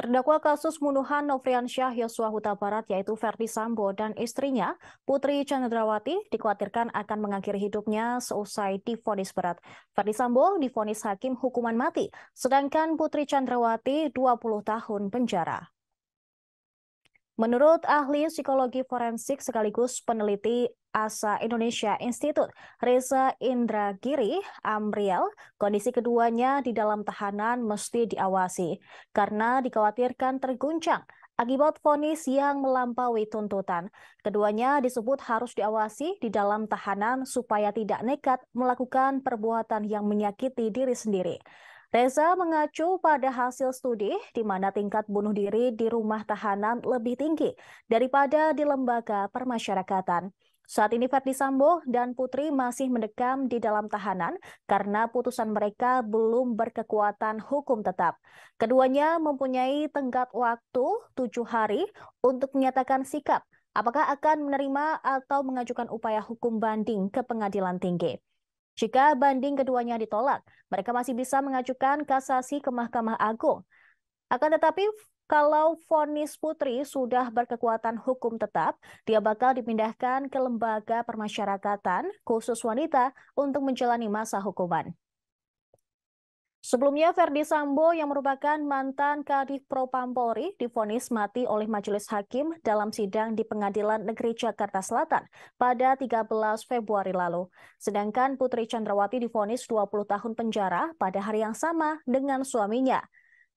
Terdakwa kasus pembunuhan Syah Yosua Huta Barat yaitu Verdi Sambo dan istrinya Putri Chandrawati dikhawatirkan akan mengakhiri hidupnya seusai difonis berat. Verdi Sambo difonis hakim hukuman mati, sedangkan Putri Chandrawati 20 tahun penjara. Menurut ahli psikologi forensik sekaligus peneliti ASA Indonesia Institute, Reza Indragiri Amriel, kondisi keduanya di dalam tahanan mesti diawasi karena dikhawatirkan terguncang akibat vonis yang melampaui tuntutan. Keduanya disebut harus diawasi di dalam tahanan supaya tidak nekat melakukan perbuatan yang menyakiti diri sendiri. Reza mengacu pada hasil studi di mana tingkat bunuh diri di rumah tahanan lebih tinggi daripada di lembaga permasyarakatan. Saat ini Ferdi Sambo dan Putri masih mendekam di dalam tahanan karena putusan mereka belum berkekuatan hukum tetap. Keduanya mempunyai tenggat waktu tujuh hari untuk menyatakan sikap apakah akan menerima atau mengajukan upaya hukum banding ke pengadilan tinggi. Jika banding keduanya ditolak, mereka masih bisa mengajukan kasasi ke Mahkamah Agung. Akan tetapi, kalau vonis Putri sudah berkekuatan hukum tetap, dia bakal dipindahkan ke lembaga permasyarakatan khusus wanita untuk menjalani masa hukuman. Sebelumnya, Ferdi Sambo yang merupakan mantan Kadif Propam Polri difonis mati oleh Majelis Hakim dalam sidang di Pengadilan Negeri Jakarta Selatan pada 13 Februari lalu. Sedangkan Putri Chandrawati difonis 20 tahun penjara pada hari yang sama dengan suaminya.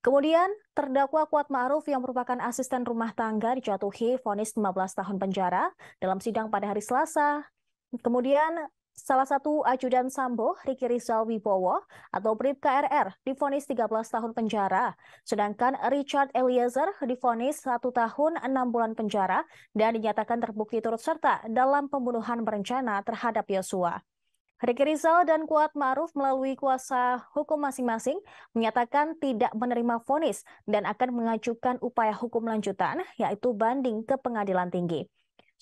Kemudian, terdakwa Kuat Ma'ruf yang merupakan asisten rumah tangga dijatuhi vonis 15 tahun penjara dalam sidang pada hari Selasa Kemudian Salah satu ajudan Sambo, Riki Rizal Wibowo atau Brip KRR, difonis 13 tahun penjara. Sedangkan Richard Eliezer difonis 1 tahun 6 bulan penjara dan dinyatakan terbukti turut serta dalam pembunuhan berencana terhadap Yosua. Riki Rizal dan Kuat Ma'ruf melalui kuasa hukum masing-masing menyatakan tidak menerima vonis dan akan mengajukan upaya hukum lanjutan, yaitu banding ke pengadilan tinggi.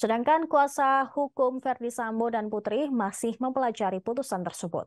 Sedangkan kuasa hukum Verdi Sambo dan Putri masih mempelajari putusan tersebut.